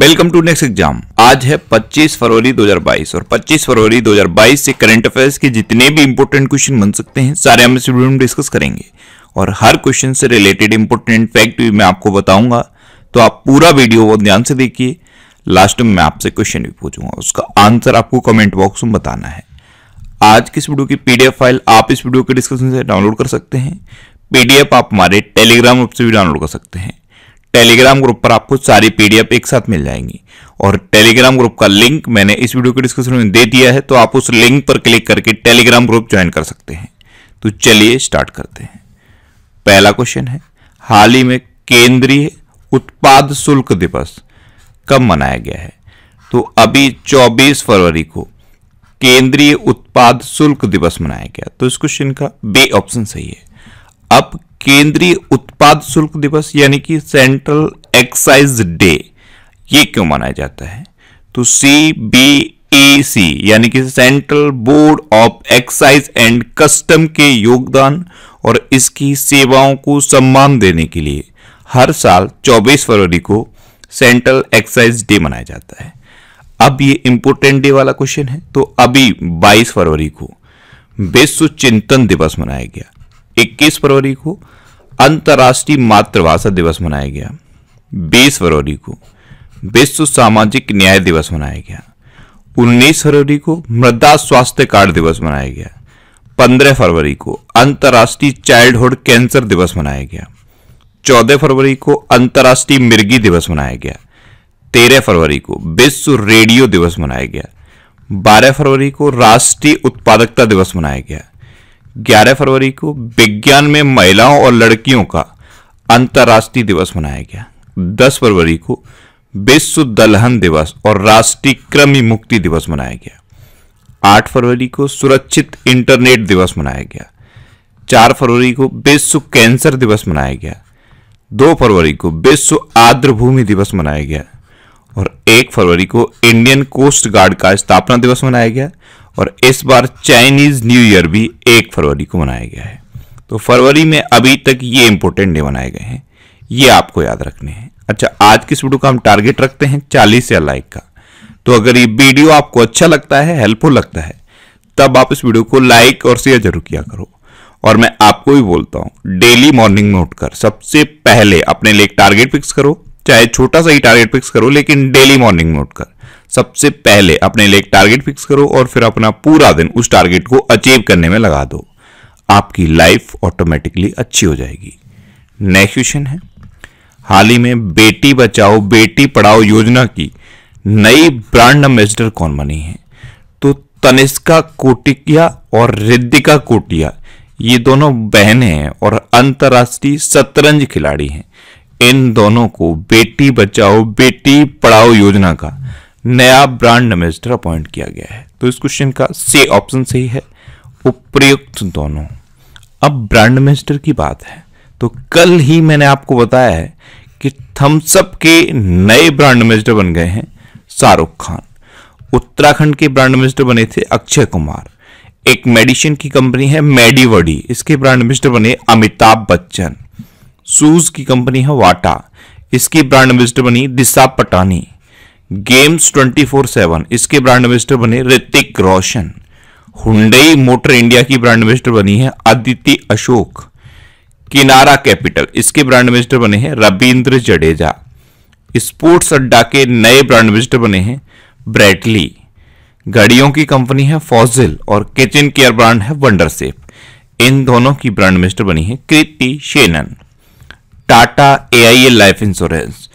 welcome to next exam आज है 25 फरवरी 2022 और 25 फरवरी 2022 से करंट अफेयर्स के जितने भी इंपोर्टेंट क्वेश्चन बन सकते हैं सारे हम इस वीडियो में डिस्कस करेंगे और हर क्वेश्चन से रिलेटेड इंपोर्टेंट फैक्ट भी मैं आपको बताऊंगा तो आप पूरा वीडियो वो ध्यान से देखिए लास्ट में मैं आपसे क्वेश्चन भी पूछूंगा उसका आंसर आपको कमेंट बॉक्स में बताना है आज की इस वीडियो की पीडीएफ फाइल आप इस वीडियो के डिस्कशन से डाउनलोड कर सकते हैं पीडीएफ आप हमारे टेलीग्राम ऐप से भी डाउनलोड कर सकते हैं टेलीग्राम ग्रुप पर आपको सारी पीडीएफ एक साथ मिल जाएंगी और टेलीग्राम ग्रुप का लिंक मैंने इस वीडियो के डिस्क्रिप्शन में दे दिया है तो आप उस लिंक पर क्लिक करके टेलीग्राम ग्रुप ज्वाइन कर सकते हैं तो चलिए स्टार्ट करते हैं पहला क्वेश्चन है हाल ही में केंद्रीय उत्पाद शुल्क दिवस कब मनाया गया है तो अभी 24 फरवरी को केंद्रीय उत्पाद शुल्क दिवस मनाया गया तो इस क्वेश्चन का बे ऑप्शन सही है अब केंद्रीय उत्पाद शुल्क दिवस यानी कि सेंट्रल एक्साइज डे ये क्यों मनाया जाता है तो सी बी ए सी यानी कि central board of excise and custom के योगदान और इसकी सेवाओं को सम्मान देने के लिए हर साल 24 फरवरी को सेंट्रल एक्साइज डे मनाया जाता है अब ये इंपोर्टेंट डे वाला क्वेश्चन है तो अभी 22 फरवरी को विश्व चिंतन दिवस मनाया गया 21 फरवरी को अंतर्राष्ट्रीय मातृभाषा दिवस मनाया गया 20 फरवरी को विश्व सामाजिक न्याय दिवस मनाया गया 19 फरवरी को मृदा स्वास्थ्य कार्ड दिवस मनाया गया 15 फरवरी को अंतर्राष्ट्रीय चाइल्डहुड कैंसर दिवस मनाया गया 14 फरवरी को अंतर्राष्ट्रीय मिर्गी दिवस मनाया गया 13 फरवरी को विश्व रेडियो दिवस मनाया गया 12 फरवरी को राष्ट्रीय उत्पादकता दिवस मनाया गया 11 फरवरी को विज्ञान में महिलाओं और लड़कियों का अंतर्राष्ट्रीय दिवस मनाया गया 10 फरवरी को विश्व दलहन दिवस और राष्ट्रीय कृमि मुक्ति दिवस मनाया गया 8 फरवरी को सुरक्षित इंटरनेट दिवस मनाया गया 4 फरवरी को विश्व कैंसर दिवस मनाया गया 2 फरवरी को विश्व आर्द्रभूमि दिवस मनाया गया और 1 फरवरी को इंडियन कोस्ट गार्ड का स्थापना दिवस मनाया गया और इस बार चाइनीज़ न्यू ईयर भी एक फरवरी को मनाया गया है तो फरवरी में अभी तक ये इंपॉर्टेंट डे मनाए गए हैं ये आपको याद रखने हैं अच्छा आज की इस वीडियो का हम टारगेट रखते हैं चालीस या लाइक का तो अगर ये वीडियो आपको अच्छा लगता है हेल्पफुल लगता है तब आप इस वीडियो को लाइक और शेयर जरूर किया करो और मैं आपको भी बोलता हूँ डेली मॉर्निंग में उठकर सबसे पहले अपने लिए टारगेट फिक्स करो चाहे छोटा सा ही टारगेट फिक्स करो लेकिन डेली मॉर्निंग में उठकर सबसे पहले अपने लिए एक टारगेट फिक्स करो और फिर अपना पूरा दिन उस टारगेट को अचीव करने में लगा दो आपकी लाइफ ऑटोमेटिकली अच्छी हो जाएगी नेक्स्ट क्वेश्चन है हाल ही में बेटी बचाओ बेटी पढ़ाओ योजना की नई ब्रांड एम्बेसडर कौन बनी है तो तनिष्का कोटिकिया और रिद्धिका कोटिया ये दोनों बहनें हैं और अंतर्राष्ट्रीय शतरंज खिलाड़ी हैं इन दोनों को बेटी बचाओ बेटी पढ़ाओ योजना का नया ब्रांड एम्बेसडर अपॉइंट किया गया है तो इस क्वेश्चन का से ऑप्शन सही है उपयुक्त दोनों अब ब्रांड एम्बेसडर की बात है तो कल ही मैंने आपको बताया है कि थम्सअप के नए ब्रांड एम्बेसडर बन गए हैं शाहरुख खान उत्तराखंड के ब्रांड एम्बेसडर बने थे अक्षय कुमार एक मेडिसिन की कंपनी है मेडीवडी इसके ब्रांड एम्बेसडर बने अमिताभ बच्चन शूज की कंपनी है वाटा इसकी ब्रांड एम्बेसडर बनी दिशा पटानी गेम्स 24/7 इसके ब्रांड एम्बेसडर बने Hrithik Roshan Hyundai motor India की ब्रांड एम्बेसडर बनी है आदित्य अशोक किनारा कैपिटल इसके ब्रांड एम्बेसडर बने हैं रविंद्र जडेजा स्पोर्ट्स अड्डा के नए ब्रांड एम्बेसडर बने हैं ब्रेटली गाड़ियों की कंपनी है फॉजिल और किचन केयर ब्रांड है सेफ इन दोनों की ब्रांड एम्बेसडर बनी है Kriti Sanon Tata A I life insurance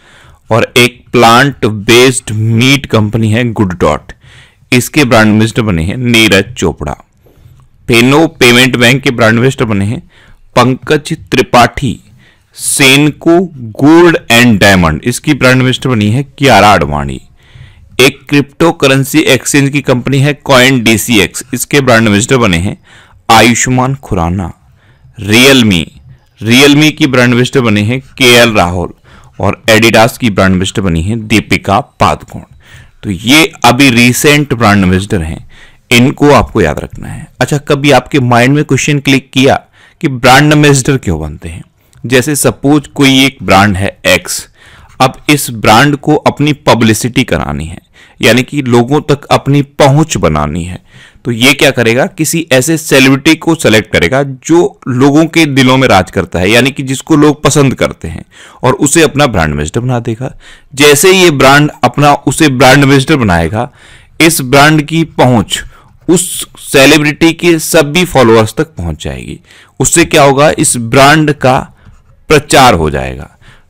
और एक प्लांट बेस्ड मीट कंपनी है गुड डॉट इसके ब्रांड एम्बेसडर बने हैं Neeraj Chopra Fino payment bank के ब्रांड एम्बेसडर बने हैं Pankaj Tripathi Senco gold and diamond इसकी ब्रांड एम्बेसडर बनी है कियारा आडवाणी एक क्रिप्टो करेंसी एक्सचेंज की कंपनी है कॉइन डीसीएक्स इसके ब्रांड एम्बेसडर बने हैं आयुष्मान खुराना रियलमी रियलमी की ब्रांड एम्बेसडर बने हैं के एल राहुल और एडिडास की ब्रांड एम्बेसडर बनी है दीपिका पादुकोण तो ये अभी रिसेंट ब्रांड एम्बेसडर हैं इनको आपको याद रखना है अच्छा कभी आपके माइंड में क्वेश्चन क्लिक किया कि ब्रांड एम्बेसडर क्यों बनते हैं जैसे सपोज कोई एक ब्रांड है एक्स अब इस ब्रांड को अपनी पब्लिसिटी करानी है यानी कि लोगों तक अपनी पहुंच बनानी है तो ये क्या करेगा किसी ऐसे सेलिब्रिटी को सेलेक्ट करेगा जो लोगों के दिलों में राज करता है यानी कि जिसको लोग पसंद करते हैं और उसे अपना ब्रांड एम्बेसडर बना देगा जैसे ये ब्रांड अपना उसे ब्रांड एम्बेसडर बनाएगा इस ब्रांड की पहुंच उस सेलिब्रिटी के सभी फॉलोअर्स तक पहुंच जाएगी उससे क्या होगा इस ब्रांड का प्रचार हो जाएगा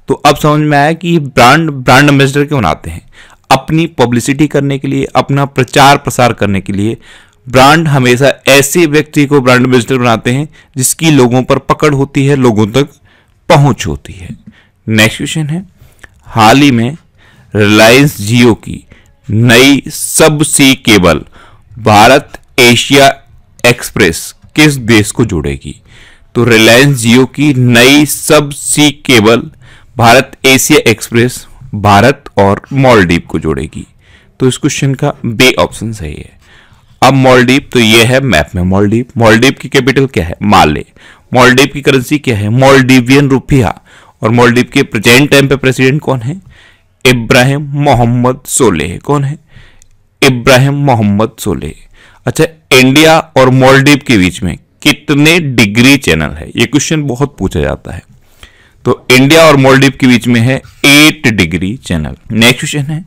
तो अब समझ में आया कि ये ब्रांड ब्रांड एम्बेसडर क्यों बनाते हैं अपनी पब्लिसिटी करने के लिए अपना प्रचार प्रसार करने के लिए ब्रांड हमेशा ऐसे व्यक्ति को ब्रांड एम्बेसडर बनाते हैं जिसकी लोगों पर पकड़ होती है लोगों तक पहुंच होती है नेक्स्ट क्वेश्चन है हाल ही में रिलायंस जियो की नई sub sea cable Bharat Asia express किस देश को जोड़ेगी तो रिलायंस जियो की नई sub sea cable Bharat Asia express Bharat और मॉलडीव को जोड़ेगी तो इस क्वेश्चन का बे ऑप्शन सही है अब मॉलडीप तो ये है मैप में मॉलडीप मॉलडीव की कैपिटल क्या है माले मॉलडीप की करेंसी क्या है मॉलडीवियन रुपया और मॉलडीप के प्रेजेंट टाइम पे प्रेसिडेंट कौन है इब्राहिम मोहम्मद सोलेह कौन है इब्राहिम मोहम्मद सोलेह अच्छा इंडिया और मॉलडीप के बीच में कितने डिग्री चैनल है ये क्वेश्चन बहुत पूछा जाता है तो इंडिया और मॉलडीप के बीच में है eight degree channel next question है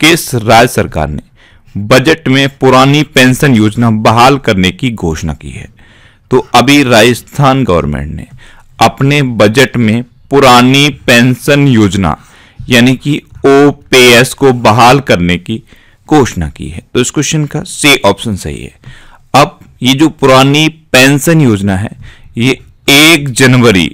किस राज्य सरकार ने बजट में पुरानी पेंशन योजना बहाल करने की घोषणा की है तो अभी राजस्थान गवर्नमेंट ने अपने बजट में पुरानी पेंशन योजना यानी कि ओ को बहाल करने की घोषणा की है तो इस क्वेश्चन का से ऑप्शन सही है अब ये जो पुरानी पेंशन योजना है ये एक जनवरी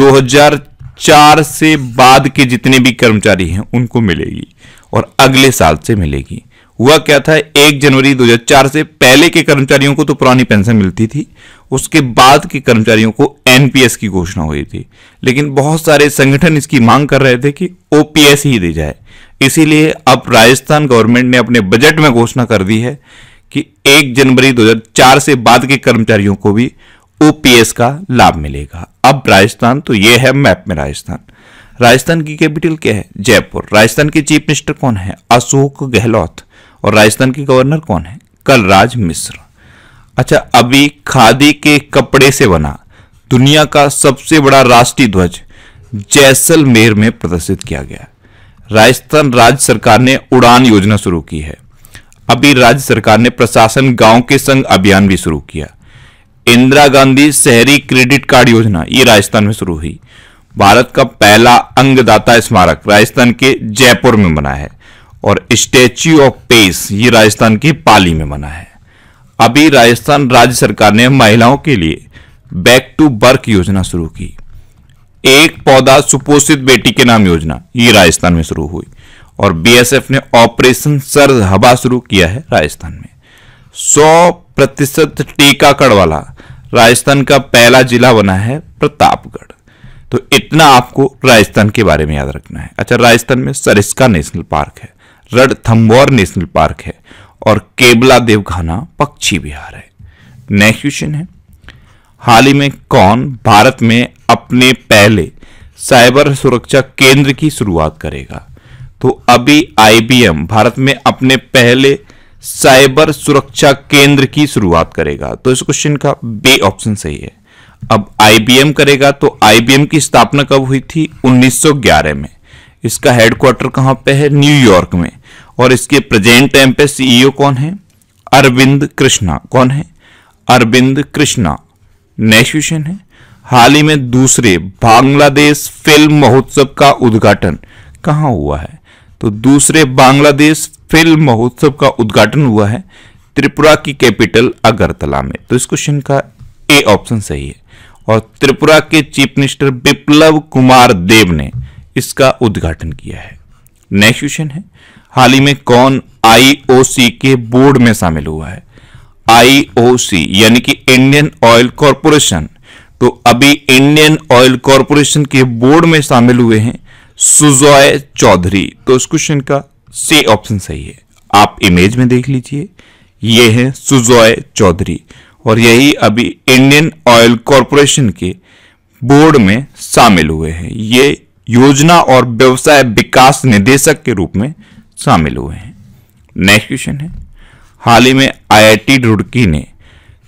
2004 से बाद के जितने भी कर्मचारी हैं उनको मिलेगी और अगले साल से मिलेगी हुआ क्या था एक जनवरी 2004 से पहले के कर्मचारियों को तो पुरानी पेंशन मिलती थी उसके बाद के कर्मचारियों को एनपीएस की घोषणा हुई थी लेकिन बहुत सारे संगठन इसकी मांग कर रहे थे कि ओपीएस ही दी जाए इसीलिए अब राजस्थान गवर्नमेंट ने अपने बजट में घोषणा कर दी है कि एक जनवरी 2004 से बाद के कर्मचारियों को भी ओपीएस का लाभ मिलेगा अब राजस्थान तो ये है मैप में राजस्थान राजस्थान की कैपिटल क्या है जयपुर राजस्थान के चीफ मिनिस्टर कौन है अशोक गहलोत और राजस्थान के गवर्नर कौन है कलराज मिश्र अच्छा अभी खादी के कपड़े से बना दुनिया का सबसे बड़ा राष्ट्रीय ध्वज जैसलमेर में प्रदर्शित किया गया राजस्थान राज्य सरकार ने उड़ान योजना शुरू की है अभी राज्य सरकार ने प्रशासन गांव के संग अभियान भी शुरू किया इंदिरा गांधी शहरी क्रेडिट कार्ड योजना ये राजस्थान में शुरू हुई भारत का पहला अंगदाता स्मारक राजस्थान के जयपुर में बना है और स्टेच्यू ऑफ पेस ये राजस्थान की पाली में बना है अभी राजस्थान राज्य सरकार ने महिलाओं के लिए बैक टू बर्क योजना शुरू की एक पौधा सुपोषित बेटी के नाम योजना ये राजस्थान में शुरू हुई और बीएसएफ ने ऑपरेशन सर हवा शुरू किया है राजस्थान में 100 प्रतिशत टीकाकरण वाला राजस्थान का पहला जिला बना है प्रतापगढ़ तो इतना आपको राजस्थान के बारे में याद रखना है अच्छा राजस्थान में सरिस्का नेशनल पार्क है रणथम्बोर नेशनल पार्क है और केबला देवघाना पक्षी विहार है नेक्स्ट क्वेश्चन है हाल ही में कौन भारत में अपने पहले साइबर सुरक्षा केंद्र की शुरुआत करेगा तो अभी आईबीएम भारत में अपने पहले साइबर सुरक्षा केंद्र की शुरुआत करेगा तो इस क्वेश्चन का बे ऑप्शन सही है अब आईबीएम करेगा तो आईबीएम की स्थापना कब हुई थी 1911 में इसका हेडक्वार्टर कहां पे है न्यूयॉर्क में और इसके प्रेजेंट टाइम पे सीईओ e कौन है अरविंद कृष्णा कौन है अरविंद कृष्णा नेशन है हाल ही में दूसरे बांग्लादेश फिल्म महोत्सव का उद्घाटन कहा हुआ है तो दूसरे बांग्लादेश फिल्म महोत्सव का उद्घाटन हुआ है त्रिपुरा की कैपिटल अगरतला में तो इस क्वेश्चन का ए ऑप्शन सही है और त्रिपुरा के चीफ मिनिस्टर विप्लव कुमार देव ने इसका उद्घाटन किया है नेक्स्ट क्वेश्चन है हाल ही में कौन आईओसी के बोर्ड में शामिल हुआ है आईओसी यानी कि इंडियन ऑयल कॉरपोरेशन तो अभी इंडियन ऑयल कॉरपोरेशन के बोर्ड में शामिल हुए हैं सुजॉय चौधरी तो इस क्वेश्चन का से ऑप्शन सही है आप इमेज में देख लीजिए ये है सुजॉय चौधरी और यही अभी इंडियन ऑयल कॉरपोरेशन के बोर्ड में शामिल हुए हैं ये योजना और व्यवसाय विकास निदेशक के रूप में शामिल हुए हैं नेक्स्ट क्वेश्चन है हाल ही में आईआईटी रुड़की ने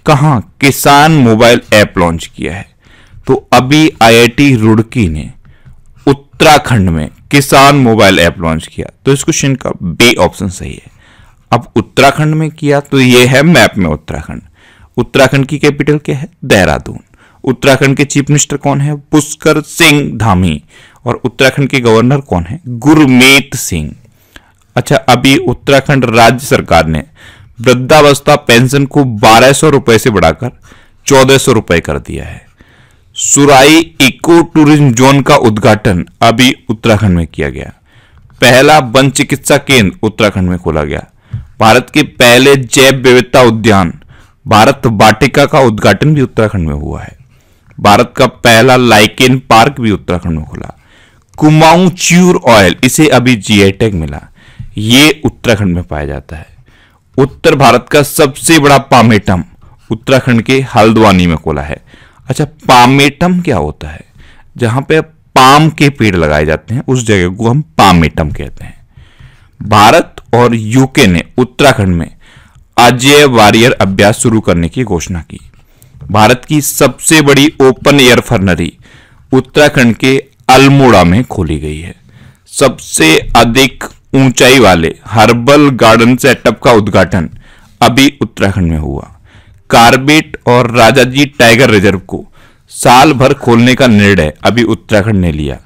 कहा किसान मोबाइल ऐप लॉन्च किया है तो अभी आईआईटी रुड़की ने उत्तराखंड में किसान मोबाइल ऐप लॉन्च किया तो इस क्वेश्चन का बे ऑप्शन सही है अब उत्तराखंड में किया तो ये है मैप में उत्तराखंड उत्तराखंड की कैपिटल क्या है देहरादून उत्तराखंड के चीफ मिनिस्टर कौन है पुष्कर सिंह धामी और उत्तराखंड के गवर्नर कौन है गुरमीत सिंह अच्छा अभी उत्तराखंड राज्य सरकार ने वृद्धावस्था पेंशन को बारह सौ रुपए से बढ़ाकर चौदह सौ रुपए कर दिया है सुराई इको टूरिज्म जोन का उद्घाटन अभी उत्तराखंड में किया गया पहला वन चिकित्सा केंद्र उत्तराखंड में खोला गया भारत के पहले जैव विविधता उद्यान भारत वाटिका का उद्घाटन भी उत्तराखंड में हुआ है भारत का पहला लाइकेन पार्क भी उत्तराखंड में खुला कुमाऊं च्यूर ऑयल इसे अभी जीआई टैग मिला ये उत्तराखंड में पाया जाता है उत्तर भारत का सबसे बड़ा पामेटम उत्तराखंड के हल्द्वानी में खोला है अच्छा पामेटम क्या होता है जहां पे पाम के पेड़ लगाए जाते हैं उस जगह को हम पामेटम कहते हैं भारत और यूके ने उत्तराखंड में अजय वारियर अभ्यास शुरू करने की घोषणा की भारत की सबसे बड़ी ओपन एयर फर्नरी उत्तराखंड के अल्मोड़ा में खोली गई है सबसे अधिक ऊंचाई वाले हर्बल गार्डन सेटअप का उद्घाटन अभी उत्तराखंड में हुआ कार्बेट और राजाजी टाइगर रिजर्व को साल भर खोलने का निर्णय अभी उत्तराखंड ने लिया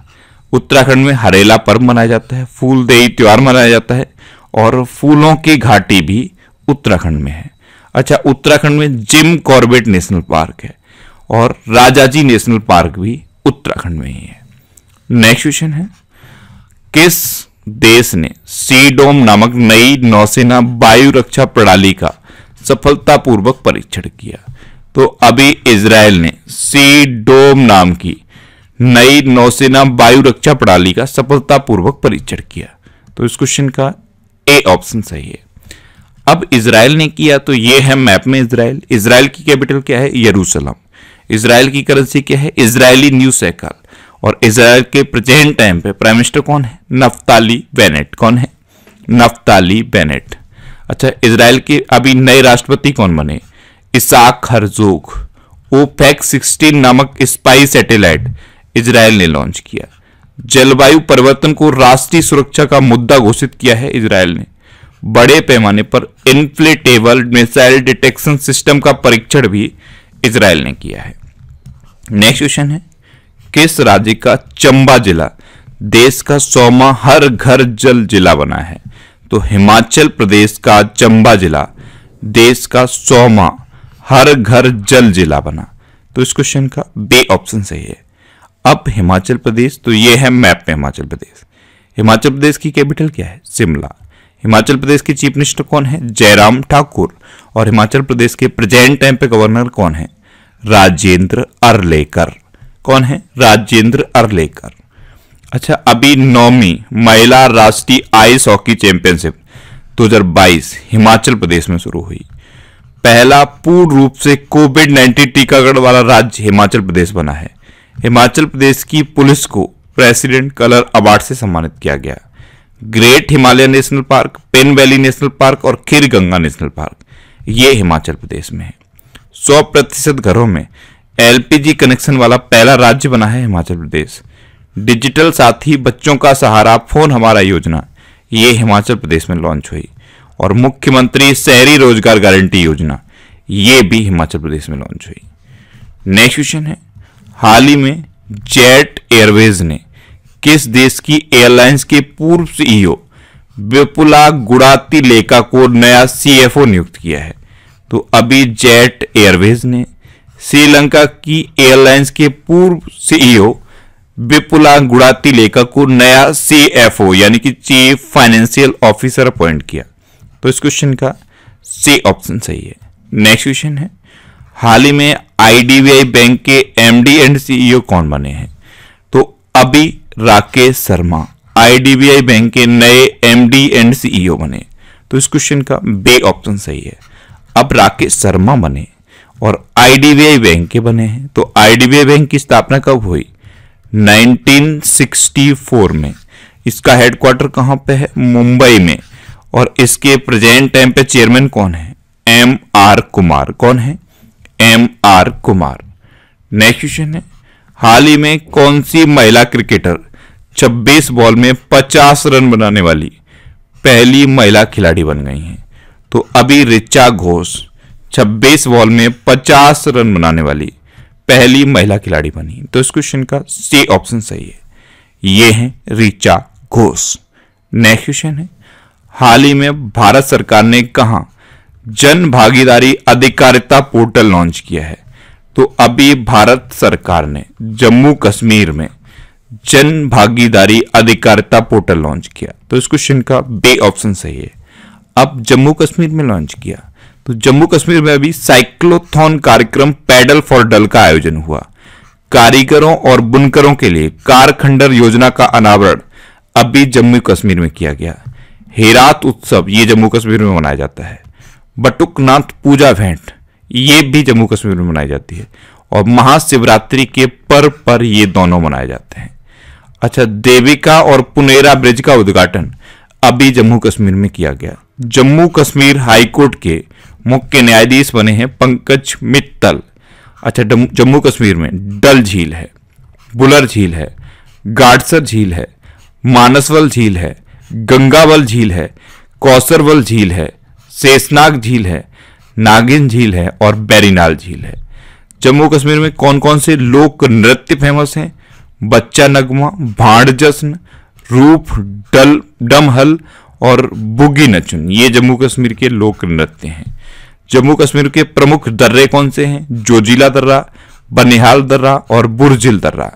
उत्तराखंड में हरेला पर्व मनाया जाता है फूलदेही त्यौहार मनाया जाता है और फूलों की घाटी भी उत्तराखंड में है अच्छा उत्तराखंड में जिम कॉर्बेट नेशनल पार्क है और राजाजी नेशनल पार्क भी उत्तराखंड में ही है नेक्स्ट क्वेश्चन है किस देश ने सीडोम नामक नई नौसेना वायु रक्षा प्रणाली का सफलतापूर्वक परीक्षण किया तो अभी इसराइल ने सीडोम नाम की नई नौसेना वायु रक्षा प्रणाली का सफलतापूर्वक परीक्षण किया तो इस क्वेश्चन का ए ऑप्शन सही है अब इसराइल ने किया तो यह है मैप में इसराइल इसराइल की कैपिटल क्या है यरूशलम इसराइल की करेंसी क्या है इसराइली न्यू सैकल और इसराइल के प्रेजेंट टाइम पे प्राइम मिनिस्टर कौन है नफ्ताली बेनेट कौन है नफ्ताली बेनेट अच्छा इसराइल के अभी नए राष्ट्रपति कौन बने इसाक हरजोग ओपेक सिक्सटीन नामक स्पाई सैटेलाइट इसराइल ने लॉन्च किया जलवायु परिवर्तन को राष्ट्रीय सुरक्षा का मुद्दा घोषित किया है इसराइल ने बड़े पैमाने पर इन्फ्लेटेबल मिसाइल डिटेक्शन सिस्टम का परीक्षण भी इसराइल ने किया है नेक्स्ट क्वेश्चन है किस राज्य का चंबा जिला देश का सौमा हर घर जल जिला बना है तो हिमाचल प्रदेश का चंबा जिला देश का सौमा हर घर जल जिला बना तो इस क्वेश्चन का बे ऑप्शन सही है अब हिमाचल प्रदेश तो ये है मैप में हिमाचल प्रदेश हिमाचल प्रदेश की कैपिटल क्या है शिमला हिमाचल प्रदेश के चीफ मिनिस्टर कौन है जयराम ठाकुर और हिमाचल प्रदेश के प्रेजेंट टाइम पे गवर्नर कौन है राजेंद्र अरलेकर कौन है राजेंद्र अरलेकर अच्छा अभी नौवीं महिला राष्ट्रीय ice hockey championship 2022 Himachal Pradesh में शुरू हुई पहला पूर्ण रूप से कोविड 19 टीकाकरण वाला राज्य हिमाचल प्रदेश बना है हिमाचल प्रदेश की पुलिस को प्रेसिडेंट कलर अवार्ड से सम्मानित किया गया great Himalaya national park Pin valley national park और खीर गंगा नेशनल पार्क ये हिमाचल प्रदेश में है सौ प्रतिशत घरों में एलपीजी कनेक्शन वाला पहला राज्य बना है हिमाचल प्रदेश डिजिटल साथी बच्चों का सहारा फोन हमारा योजना ये हिमाचल प्रदेश में लॉन्च हुई और मुख्यमंत्री शहरी रोजगार गारंटी योजना ये भी हिमाचल प्रदेश में लॉन्च हुई नेक्स्ट क्वेश्चन है हाल ही में जेट एयरवेज ने किस देश की एयरलाइंस के पूर्व सीईओ विपुला गुड़ाती लेका को नया सीएफओ नियुक्त किया है तो अभी जेट एयरवेज ने श्रीलंका की एयरलाइंस के पूर्व सीईओ विपुला e गुड़ाती लेखक को नया सीएफओ यानी कि चीफ फाइनेंशियल ऑफिसर अपॉइंट किया तो इस क्वेश्चन का सी ऑप्शन सही है नेक्स्ट क्वेश्चन है हाल ही में आईडीबीआई बैंक के एमडी एंड सीईओ कौन बने हैं तो अभी राकेश शर्मा आईडीबीआई बैंक के नए एमडी एंड सीईओ बने तो इस क्वेश्चन का बे ऑप्शन सही है अब राकेश शर्मा बने और आईडीबीआई बैंक के बने हैं तो आईडीबीआई बैंक की स्थापना कब हुई 1964 में इसका हेडक्वार्टर कहाँ पे है मुंबई में और इसके प्रेजेंट टाइम पे चेयरमैन कौन है एम आर कुमार कौन है M R Kumar next question है हाल ही में कौन सी महिला क्रिकेटर 26 बॉल में 50 रन बनाने वाली पहली महिला खिलाड़ी बन गई हैं तो अभी रिचा घोष छब्बीस बॉल में पचास रन बनाने वाली पहली महिला खिलाड़ी बनी तो इस क्वेश्चन का सी ऑप्शन सही है ये हैं रिचा घोष नेक्स्ट क्वेश्चन है हाल ही में भारत सरकार ने कहा जन भागीदारी अधिकारिता पोर्टल लॉन्च किया है तो अभी भारत सरकार ने जम्मू कश्मीर में जन भागीदारी अधिकारिता पोर्टल लॉन्च किया तो इस क्वेश्चन का बे ऑप्शन सही है अब जम्मू कश्मीर में लॉन्च किया तो जम्मू कश्मीर में अभी साइक्लोथॉन कार्यक्रम पैडल फॉर डल का आयोजन हुआ कारीगरों और बुनकरों के लिए कारखंडर योजना का अनावरण अभी जम्मू कश्मीर में किया गया हेरात उत्सव ये जम्मू कश्मीर में मनाया जाता है बटुकनाथ पूजा भेंट ये भी जम्मू कश्मीर में मनाई जाती है और महाशिवरात्रि के पर्व पर ये दोनों मनाए जाते हैं अच्छा देविका और पुनेरा ब्रिज का उद्घाटन अभी जम्मू कश्मीर में किया गया जम्मू कश्मीर हाईकोर्ट के मुख्य न्यायाधीश बने हैं पंकज मित्तल अच्छा जम्मू कश्मीर में डल झील है बुलर झील है गाडसर झील है मानसवल झील है गंगावल झील है कौसरवल झील है शेषनाग झील है नागिन झील है और बैरीनाल झील है जम्मू कश्मीर में कौन कौन से लोक नृत्य फेमस हैं बच्चा नगमा भाड़ जश्न रूप डल डमहल और बुगी नचुन ये जम्मू कश्मीर के लोक नृत्य हैं जम्मू कश्मीर के प्रमुख दर्रे कौन से हैं जोजिला दर्रा बनिहाल दर्रा और बुरजिल दर्रा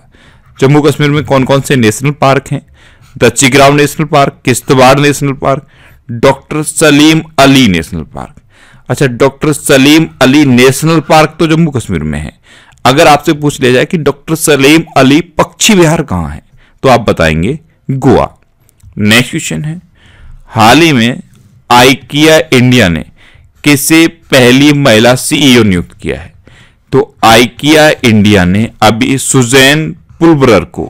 जम्मू कश्मीर में कौन कौन से नेशनल पार्क हैं Dachigam national park Kishtwar national park doctor Salim Ali national park अच्छा doctor Salim Ali national park तो जम्मू कश्मीर में है अगर आपसे पूछ लिया जाए कि डॉक्टर सलीम अली पक्षी विहार कहाँ है तो आप बताएंगे गोवा नेक्स्ट क्वेश्चन है हाल ही में आइकिया इंडिया ने किसे पहली महिला सीईओ e नियुक्त किया है तो आइकिया इंडिया ने अभी सुजैन पुलबरर को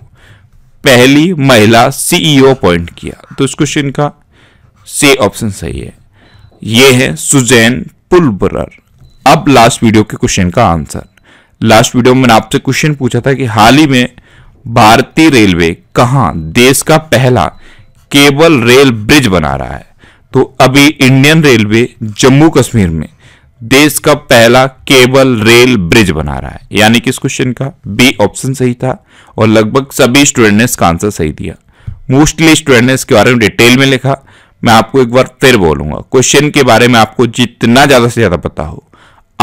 पहली महिला सीईओ अपॉइंट e किया तो इस क्वेश्चन का से ऑप्शन सही है यह है सुजैन पुलबरर अब लास्ट वीडियो के क्वेश्चन का आंसर लास्ट वीडियो में मैंने आपसे क्वेश्चन पूछा था कि हाल ही में भारतीय रेलवे कहां देश का पहला केबल रेल ब्रिज बना रहा है तो अभी इंडियन रेलवे जम्मू कश्मीर में देश का पहला केबल रेल ब्रिज बना रहा है यानी कि इस क्वेश्चन का बी ऑप्शन सही था और लगभग सभी स्टूडेंट ने इसका आंसर सही दिया मोस्टली स्टूडेंट ने इसके बारे में डिटेल में लिखा मैं आपको एक बार फिर बोलूंगा क्वेश्चन के बारे में आपको जितना ज्यादा से ज्यादा पता हो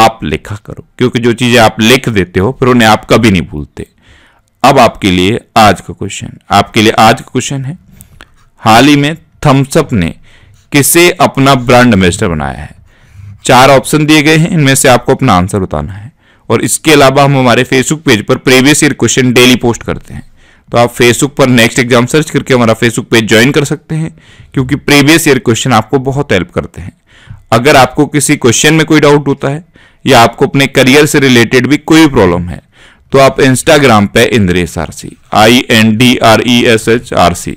आप लिखा करो क्योंकि जो चीजें आप लिख देते हो फिर उन्हें आप कभी नहीं भूलते अब आपके लिए आज का क्वेश्चन आपके लिए आज का क्वेश्चन है हाल ही में थम्सअप ने किसे अपना ब्रांड एम्बेसडर बनाया है चार ऑप्शन दिए गए हैं इनमें से आपको अपना आंसर बताना है और इसके अलावा हम हमारे फेसबुक पेज पर previous year question daily post करते हैं तो आप फेसबुक पर नेक्स्ट एग्जाम सर्च करके हमारा फेसबुक पेज ज्वाइन कर सकते हैं क्योंकि प्रीवियस ईयर क्वेश्चन आपको बहुत हेल्प करते हैं अगर आपको किसी क्वेश्चन में कोई डाउट होता है या आपको अपने करियर से रिलेटेड भी कोई प्रॉब्लम है तो आप इंस्टाग्राम पे Indresh R C I N D R E S H R C